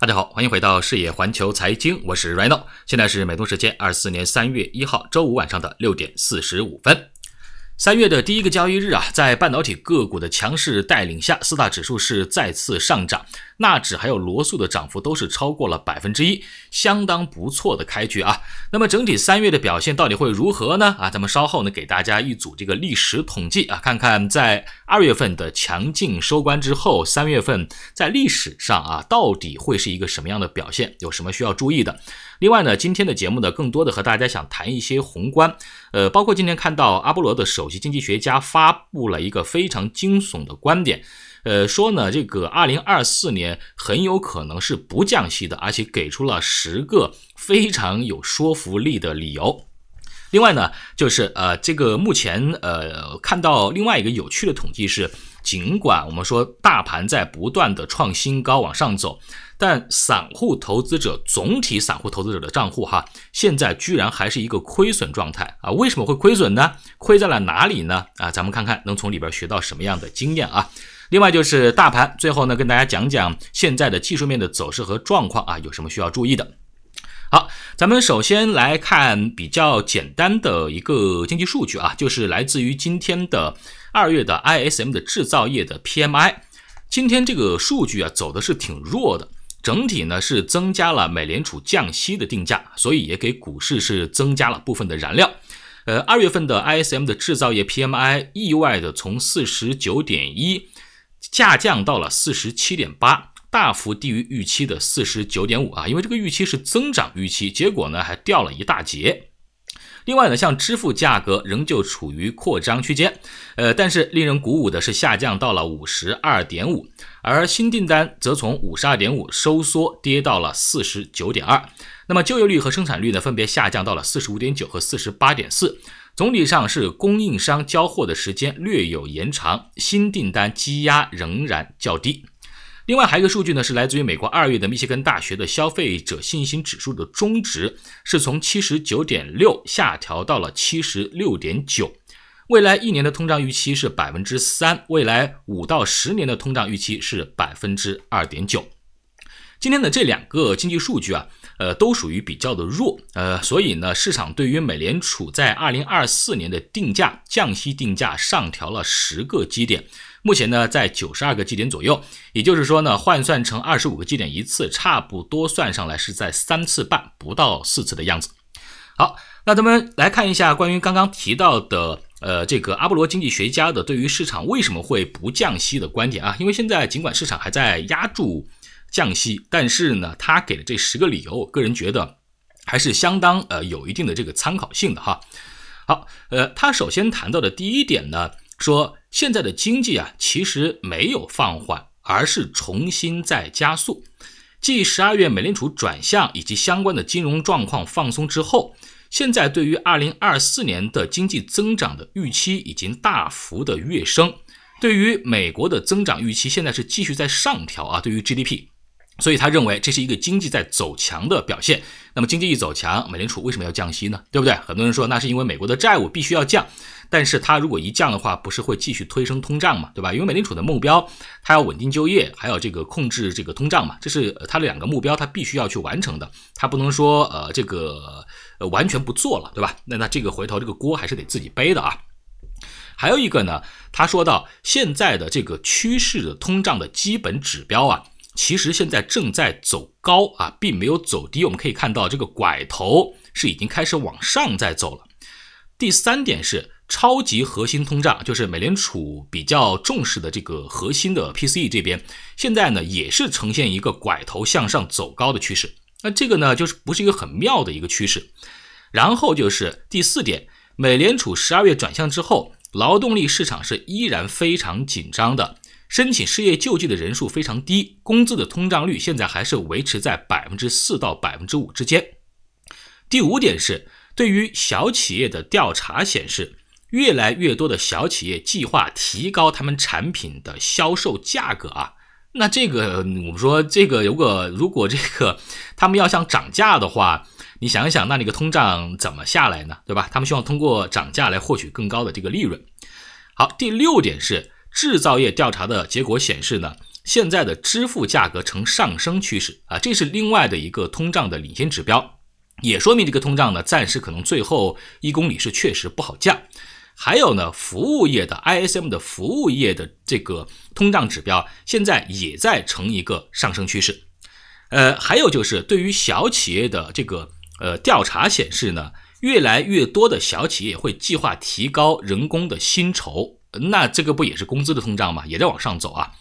大家好，欢迎回到视野环球财经，我是 Rino，现在是美东时间二四年三月一号周五晚上的六点四十五分，三月的第一个交易日啊，在半导体个股的强势带领下，四大指数是再次上涨。纳指还有罗素的涨幅都是超过了百分之一，相当不错的开局啊。那么整体三月的表现到底会如何呢？啊，咱们稍后呢给大家一组这个历史统计啊，看看在二月份的强劲收官之后，三月份在历史上啊到底会是一个什么样的表现？有什么需要注意的？另外呢，今天的节目呢，更多的和大家想谈一些宏观，呃，包括今天看到阿波罗的首席经济学家发布了一个非常惊悚的观点，呃，说呢这个二零二四年。很有可能是不降息的，而且给出了十个非常有说服力的理由。另外呢，就是呃，这个目前呃，看到另外一个有趣的统计是，尽管我们说大盘在不断的创新高往上走。但散户投资者总体，散户投资者的账户哈，现在居然还是一个亏损状态啊！为什么会亏损呢？亏在了哪里呢？啊，咱们看看能从里边学到什么样的经验啊！另外就是大盘，最后呢，跟大家讲讲现在的技术面的走势和状况啊，有什么需要注意的？好，咱们首先来看比较简单的一个经济数据啊，就是来自于今天的二月的 ISM 的制造业的 PMI。今天这个数据啊，走的是挺弱的。整体呢是增加了美联储降息的定价，所以也给股市是增加了部分的燃料。呃，二月份的 ISM 的制造业 PMI 意外的从四十九点一下降到了四十七点八，大幅低于预期的四十九点五啊，因为这个预期是增长预期，结果呢还掉了一大截。另外呢，像支付价格仍旧处于扩张区间，呃，但是令人鼓舞的是下降到了五十二点五，而新订单则从五十二点五收缩跌到了四十九点二。那么就业率和生产率呢，分别下降到了四十五点九和四十八点四。总体上是供应商交货的时间略有延长，新订单积压仍然较低。另外还有一个数据呢，是来自于美国二月的密歇根大学的消费者信心指数的中值，是从七十九点六下调到了七十六点九，未来一年的通胀预期是百分之三，未来五到十年的通胀预期是百分之二点九。今天的这两个经济数据啊，呃，都属于比较的弱，呃，所以呢，市场对于美联储在二零二四年的定价降息定价上调了十个基点。目前呢，在九十二个基点左右，也就是说呢，换算成二十五个基点一次，差不多算上来是在三次半不到四次的样子。好，那咱们来看一下关于刚刚提到的，呃，这个阿波罗经济学家的对于市场为什么会不降息的观点啊，因为现在尽管市场还在压住降息，但是呢，他给的这十个理由，我个人觉得还是相当呃有一定的这个参考性的哈。好，呃，他首先谈到的第一点呢，说。现在的经济啊，其实没有放缓，而是重新在加速。继十二月美联储转向以及相关的金融状况放松之后，现在对于二零二四年的经济增长的预期已经大幅的跃升。对于美国的增长预期，现在是继续在上调啊。对于 GDP。所以他认为这是一个经济在走强的表现。那么经济一走强，美联储为什么要降息呢？对不对？很多人说那是因为美国的债务必须要降，但是它如果一降的话，不是会继续推升通胀嘛？对吧？因为美联储的目标，它要稳定就业，还有这个控制这个通胀嘛，这是它的两个目标，它必须要去完成的，它不能说呃这个呃完全不做了，对吧？那那这个回头这个锅还是得自己背的啊。还有一个呢，他说到现在的这个趋势的通胀的基本指标啊。其实现在正在走高啊，并没有走低。我们可以看到这个拐头是已经开始往上在走了。第三点是超级核心通胀，就是美联储比较重视的这个核心的 PCE 这边，现在呢也是呈现一个拐头向上走高的趋势。那这个呢就是不是一个很妙的一个趋势。然后就是第四点，美联储十二月转向之后，劳动力市场是依然非常紧张的。申请失业救济的人数非常低，工资的通胀率现在还是维持在百分之四到百分之五之间。第五点是，对于小企业的调查显示，越来越多的小企业计划提高他们产品的销售价格啊。那这个我们说，这个如果如果这个他们要想涨价的话，你想一想，那那个通胀怎么下来呢？对吧？他们希望通过涨价来获取更高的这个利润。好，第六点是。制造业调查的结果显示呢，现在的支付价格呈上升趋势啊，这是另外的一个通胀的领先指标，也说明这个通胀呢，暂时可能最后一公里是确实不好降。还有呢，服务业的 ISM 的服务业的这个通胀指标现在也在呈一个上升趋势。呃，还有就是对于小企业的这个呃调查显示呢，越来越多的小企业会计划提高人工的薪酬。那这个不也是工资的通胀吗？也在往上走啊！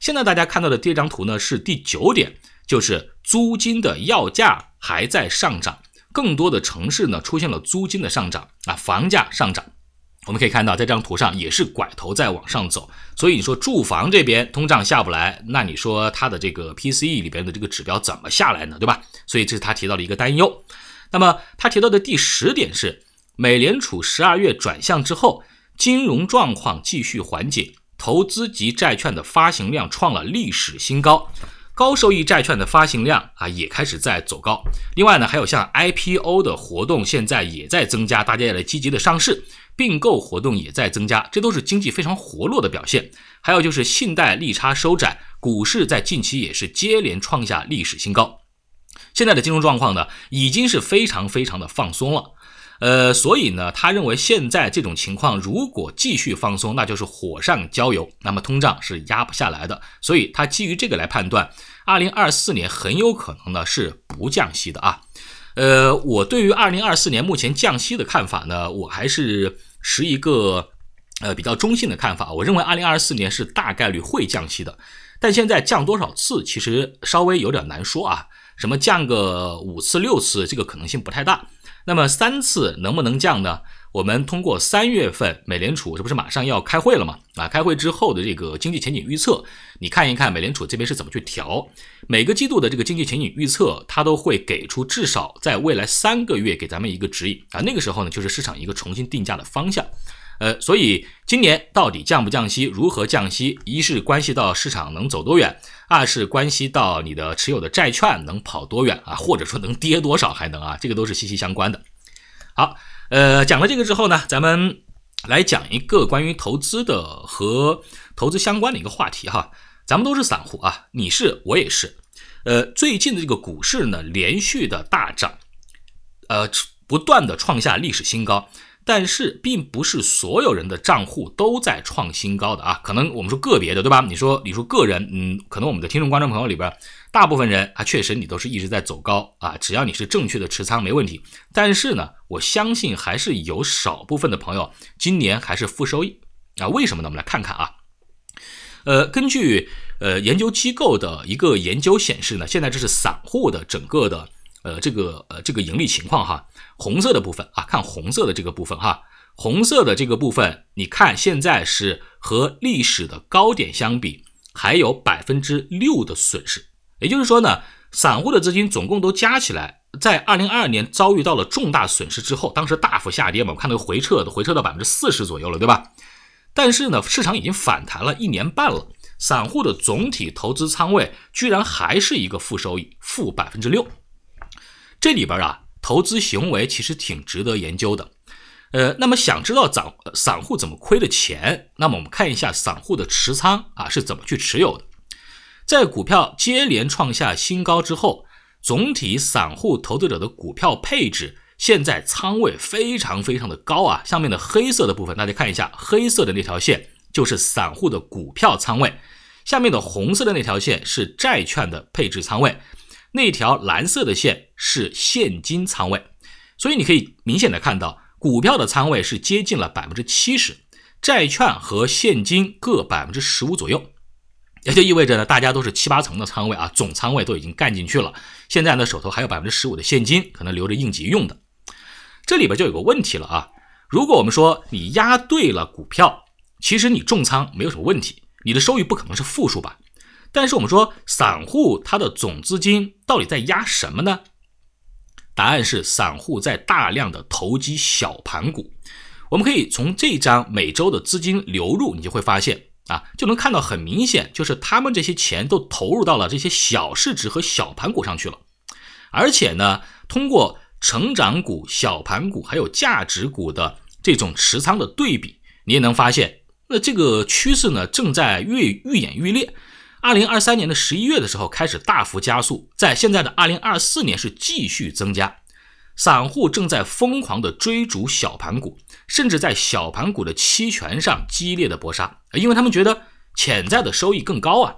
现在大家看到的第二张图呢，是第九点，就是租金的要价还在上涨，更多的城市呢出现了租金的上涨啊，房价上涨。我们可以看到，在这张图上也是拐头在往上走。所以你说住房这边通胀下不来，那你说它的这个 P C E 里边的这个指标怎么下来呢？对吧？所以这是他提到的一个担忧。那么他提到的第十点是，美联储十二月转向之后。金融状况继续缓解，投资及债券的发行量创了历史新高，高收益债券的发行量啊也开始在走高。另外呢，还有像 IPO 的活动现在也在增加，大家也在积极的上市，并购活动也在增加，这都是经济非常活络的表现。还有就是信贷利差收窄，股市在近期也是接连创下历史新高。现在的金融状况呢，已经是非常非常的放松了。呃，所以呢，他认为现在这种情况如果继续放松，那就是火上浇油，那么通胀是压不下来的。所以他基于这个来判断，二零二四年很有可能呢是不降息的啊。呃，我对于二零二四年目前降息的看法呢，我还是持一个呃比较中性的看法。我认为二零二四年是大概率会降息的，但现在降多少次，其实稍微有点难说啊。什么降个五次六次，这个可能性不太大。那么三次能不能降呢？我们通过三月份美联储，这不是马上要开会了嘛？啊，开会之后的这个经济前景预测，你看一看美联储这边是怎么去调，每个季度的这个经济前景预测，它都会给出至少在未来三个月给咱们一个指引啊，那个时候呢，就是市场一个重新定价的方向。呃，所以今年到底降不降息，如何降息？一是关系到市场能走多远，二是关系到你的持有的债券能跑多远啊，或者说能跌多少还能啊，这个都是息息相关的。好，呃，讲了这个之后呢，咱们来讲一个关于投资的和投资相关的一个话题哈。咱们都是散户啊，你是我也是。呃，最近的这个股市呢，连续的大涨，呃，不断的创下历史新高。但是并不是所有人的账户都在创新高的啊，可能我们说个别的，对吧？你说你说个人，嗯，可能我们的听众观众朋友里边，大部分人啊，确实你都是一直在走高啊，只要你是正确的持仓没问题。但是呢，我相信还是有少部分的朋友今年还是负收益啊？为什么呢？我们来看看啊，呃，根据呃研究机构的一个研究显示呢，现在这是散户的整个的呃这个呃这个盈利情况哈。红色的部分啊，看红色的这个部分哈，红色的这个部分，你看现在是和历史的高点相比，还有百分之六的损失。也就是说呢，散户的资金总共都加起来，在二零二二年遭遇到了重大损失之后，当时大幅下跌嘛，我看那个回撤，的回撤到百分之四十左右了，对吧？但是呢，市场已经反弹了一年半了，散户的总体投资仓位居然还是一个负收益，负百分之六。这里边啊。投资行为其实挺值得研究的，呃，那么想知道散散户怎么亏的钱，那么我们看一下散户的持仓啊是怎么去持有的。在股票接连创下新高之后，总体散户投资者的股票配置现在仓位非常非常的高啊。下面的黑色的部分，大家看一下，黑色的那条线就是散户的股票仓位，下面的红色的那条线是债券的配置仓位。那条蓝色的线是现金仓位，所以你可以明显的看到，股票的仓位是接近了百分之七十，债券和现金各百分之十五左右，也就意味着呢，大家都是七八层的仓位啊，总仓位都已经干进去了。现在呢，手头还有百分之十五的现金，可能留着应急用的。这里边就有个问题了啊，如果我们说你压对了股票，其实你重仓没有什么问题，你的收益不可能是负数吧？但是我们说，散户他的总资金到底在压什么呢？答案是，散户在大量的投机小盘股。我们可以从这张每周的资金流入，你就会发现啊，就能看到很明显，就是他们这些钱都投入到了这些小市值和小盘股上去了。而且呢，通过成长股、小盘股还有价值股的这种持仓的对比，你也能发现，那这个趋势呢，正在越愈演愈烈。二零二三年的十一月的时候开始大幅加速，在现在的二零二四年是继续增加，散户正在疯狂的追逐小盘股，甚至在小盘股的期权上激烈的搏杀，因为他们觉得潜在的收益更高啊，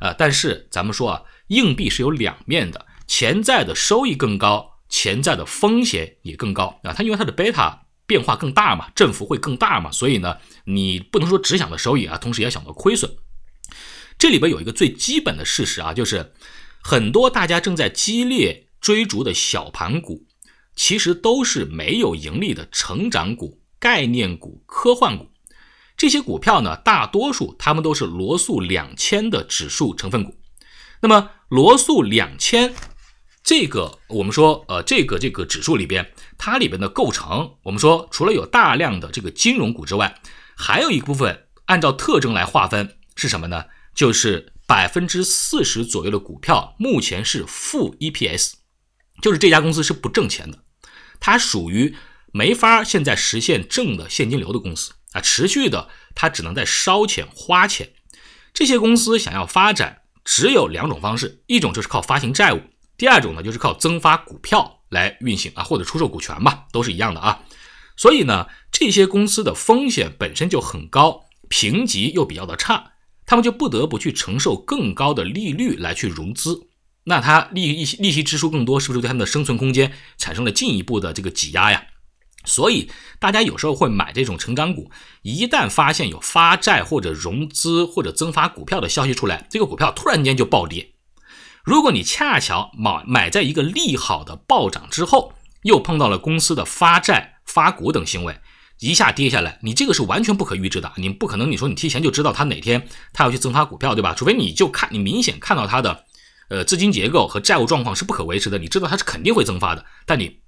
啊，但是咱们说啊，硬币是有两面的，潜在的收益更高，潜在的风险也更高啊，它因为它的贝塔变化更大嘛，振幅会更大嘛，所以呢，你不能说只想着收益啊，同时也想到亏损。这里边有一个最基本的事实啊，就是很多大家正在激烈追逐的小盘股，其实都是没有盈利的成长股、概念股、科幻股。这些股票呢，大多数它们都是罗素两千的指数成分股。那么罗素两千这个，我们说呃这个这个指数里边，它里边的构成，我们说除了有大量的这个金融股之外，还有一部分按照特征来划分是什么呢？就是百分之四十左右的股票目前是负 EPS，就是这家公司是不挣钱的，它属于没法现在实现正的现金流的公司啊，持续的它只能在烧钱花钱。这些公司想要发展，只有两种方式，一种就是靠发行债务，第二种呢就是靠增发股票来运行啊，或者出售股权吧，都是一样的啊。所以呢，这些公司的风险本身就很高，评级又比较的差。他们就不得不去承受更高的利率来去融资，那他利利息支出更多，是不是对他们的生存空间产生了进一步的这个挤压呀？所以大家有时候会买这种成长股，一旦发现有发债或者融资或者增发股票的消息出来，这个股票突然间就暴跌。如果你恰巧买买在一个利好的暴涨之后，又碰到了公司的发债、发股等行为。一下跌下来，你这个是完全不可预知的，你不可能你说你提前就知道它哪天它要去增发股票，对吧？除非你就看你明显看到它的，呃，资金结构和债务状况是不可维持的，你知道它是肯定会增发的，但你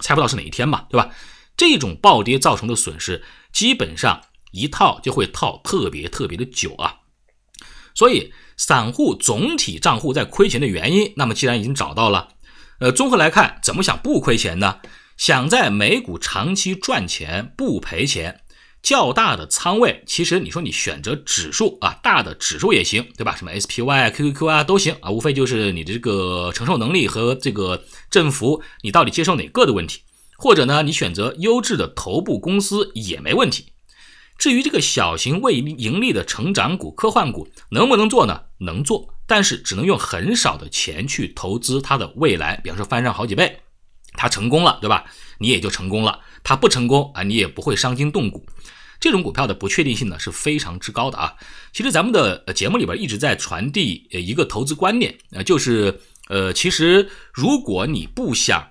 猜不到是哪一天嘛，对吧？这种暴跌造成的损失，基本上一套就会套特别特别的久啊。所以散户总体账户在亏钱的原因，那么既然已经找到了，呃，综合来看，怎么想不亏钱呢？想在美股长期赚钱不赔钱，较大的仓位，其实你说你选择指数啊，大的指数也行，对吧？什么 SPY、啊、QQQ 啊都行啊，无非就是你的这个承受能力和这个振幅，你到底接受哪个的问题。或者呢，你选择优质的头部公司也没问题。至于这个小型未盈利的成长股、科幻股能不能做呢？能做，但是只能用很少的钱去投资它的未来，比方说翻上好几倍。他成功了，对吧？你也就成功了。他不成功啊，你也不会伤筋动骨。这种股票的不确定性呢是非常之高的啊。其实咱们的呃节目里边一直在传递呃一个投资观念啊，就是呃，其实如果你不想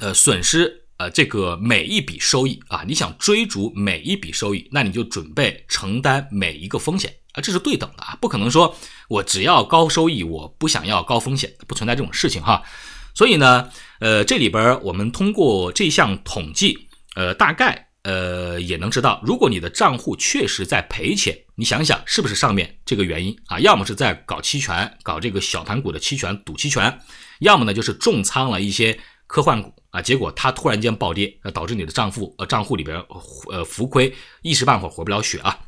呃损失呃这个每一笔收益啊，你想追逐每一笔收益，那你就准备承担每一个风险啊，这是对等的啊，不可能说我只要高收益，我不想要高风险，不存在这种事情哈。所以呢。呃，这里边我们通过这项统计，呃，大概呃也能知道，如果你的账户确实在赔钱，你想想是不是上面这个原因啊？要么是在搞期权，搞这个小盘股的期权赌期权，要么呢就是重仓了一些科幻股啊，结果它突然间暴跌，导致你的账户呃账户里边呃浮亏一时半会儿回不了血啊。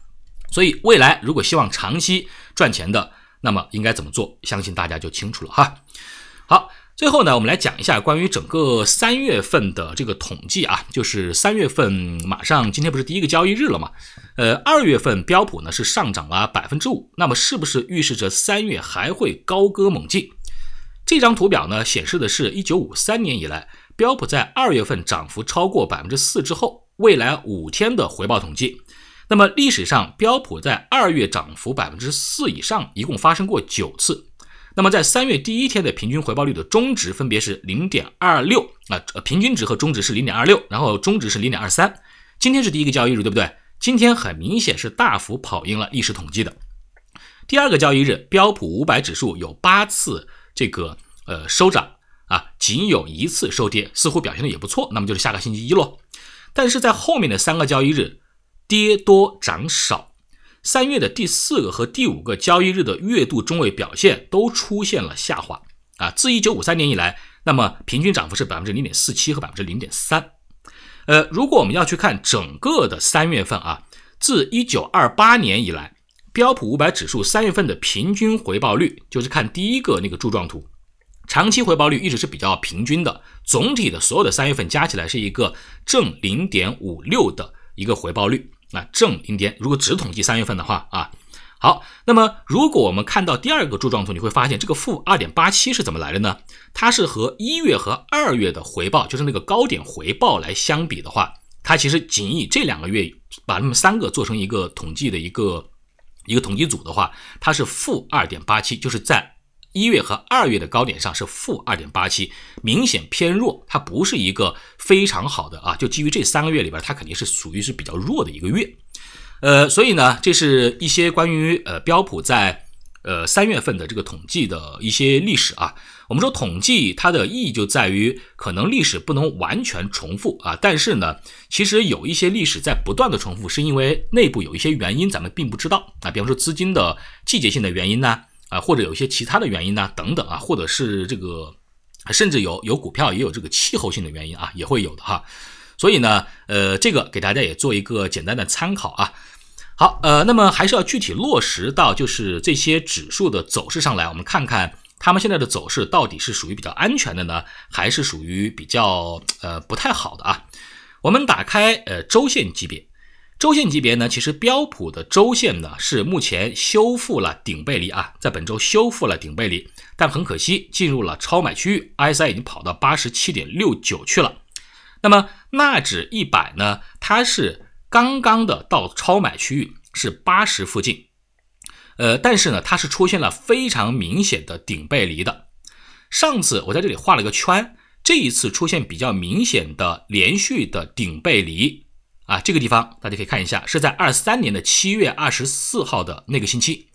所以未来如果希望长期赚钱的，那么应该怎么做？相信大家就清楚了哈。好。最后呢，我们来讲一下关于整个三月份的这个统计啊，就是三月份马上今天不是第一个交易日了嘛？呃，二月份标普呢是上涨了百分之五，那么是不是预示着三月还会高歌猛进？这张图表呢显示的是1953年以来标普在二月份涨幅超过百分之四之后，未来五天的回报统计。那么历史上标普在二月涨幅百分之四以上，一共发生过九次。那么在三月第一天的平均回报率的中值分别是零点二六啊，平均值和中值是零点二六，然后中值是零点二三。今天是第一个交易日，对不对？今天很明显是大幅跑赢了历史统计的。第二个交易日，标普五百指数有八次这个呃收涨啊，仅有一次收跌，似乎表现的也不错。那么就是下个星期一喽。但是在后面的三个交易日，跌多涨少。三月的第四个和第五个交易日的月度中位表现都出现了下滑，啊，自一九五三年以来，那么平均涨幅是百分之零点四七和百分之零点三。呃，如果我们要去看整个的三月份啊，自一九二八年以来，标普五百指数三月份的平均回报率，就是看第一个那个柱状图，长期回报率一直是比较平均的，总体的所有的三月份加起来是一个正零点五六的一个回报率。那正零点，如果只统计三月份的话啊，好，那么如果我们看到第二个柱状图，你会发现这个负二点八七是怎么来的呢？它是和一月和二月的回报，就是那个高点回报来相比的话，它其实仅以这两个月把它们三个做成一个统计的一个一个统计组的话，它是负二点八七，就是在。一月和二月的高点上是负二点八七，明显偏弱，它不是一个非常好的啊。就基于这三个月里边，它肯定是属于是比较弱的一个月，呃，所以呢，这是一些关于呃标普在呃三月份的这个统计的一些历史啊。我们说统计它的意义就在于，可能历史不能完全重复啊，但是呢，其实有一些历史在不断的重复，是因为内部有一些原因，咱们并不知道啊。比方说资金的季节性的原因呢。啊，或者有一些其他的原因呢，等等啊，或者是这个，甚至有有股票，也有这个气候性的原因啊，也会有的哈。所以呢，呃，这个给大家也做一个简单的参考啊。好，呃，那么还是要具体落实到就是这些指数的走势上来，我们看看它们现在的走势到底是属于比较安全的呢，还是属于比较呃不太好的啊？我们打开呃周线级别。周线级别呢，其实标普的周线呢是目前修复了顶背离啊，在本周修复了顶背离，但很可惜进入了超买区域，S i I 已经跑到八十七点六九去了。那么纳指一百呢，它是刚刚的到超买区域是八十附近，呃，但是呢它是出现了非常明显的顶背离的。上次我在这里画了个圈，这一次出现比较明显的连续的顶背离。啊，这个地方大家可以看一下，是在二三年的七月二十四号的那个星期，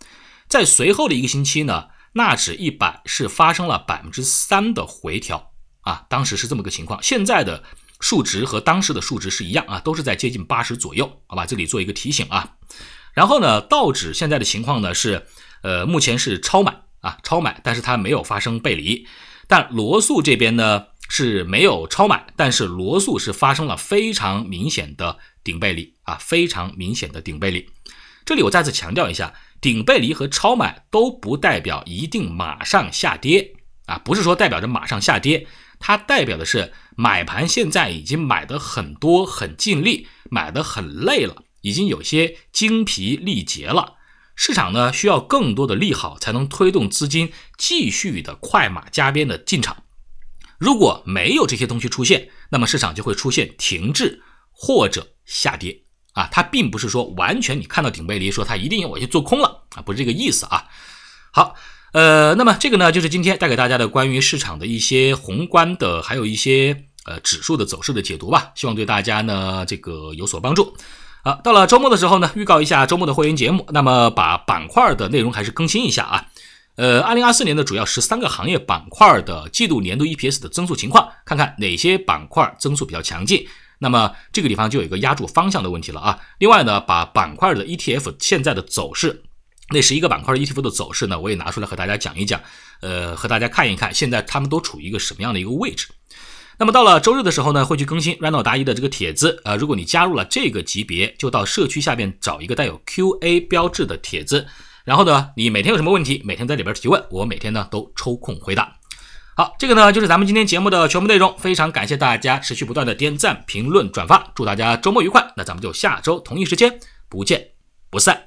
在随后的一个星期呢，纳指一百是发生了百分之三的回调啊，当时是这么个情况。现在的数值和当时的数值是一样啊，都是在接近八十左右，好吧，这里做一个提醒啊。然后呢，道指现在的情况呢是，呃，目前是超买啊，超买，但是它没有发生背离，但罗素这边呢。是没有超买，但是罗素是发生了非常明显的顶背离啊，非常明显的顶背离。这里我再次强调一下，顶背离和超买都不代表一定马上下跌啊，不是说代表着马上下跌，它代表的是买盘现在已经买的很多，很尽力，买的很累了，已经有些精疲力竭了。市场呢需要更多的利好才能推动资金继续的快马加鞭的进场。如果没有这些东西出现，那么市场就会出现停滞或者下跌啊！它并不是说完全你看到顶背离说它一定我就做空了啊，不是这个意思啊。好，呃，那么这个呢就是今天带给大家的关于市场的一些宏观的，还有一些呃指数的走势的解读吧，希望对大家呢这个有所帮助。好，到了周末的时候呢，预告一下周末的会员节目，那么把板块的内容还是更新一下啊。呃，二零二四年的主要十三个行业板块的季度、年度 EPS 的增速情况，看看哪些板块增速比较强劲。那么这个地方就有一个压住方向的问题了啊。另外呢，把板块的 ETF 现在的走势，那十一个板块 ETF 的走势呢，我也拿出来和大家讲一讲，呃，和大家看一看现在他们都处于一个什么样的一个位置。那么到了周日的时候呢，会去更新 r a n o 答疑的这个帖子啊。如果你加入了这个级别，就到社区下面找一个带有 QA 标志的帖子。然后呢，你每天有什么问题，每天在里边提问，我每天呢都抽空回答。好，这个呢就是咱们今天节目的全部内容，非常感谢大家持续不断的点赞、评论、转发，祝大家周末愉快，那咱们就下周同一时间不见不散。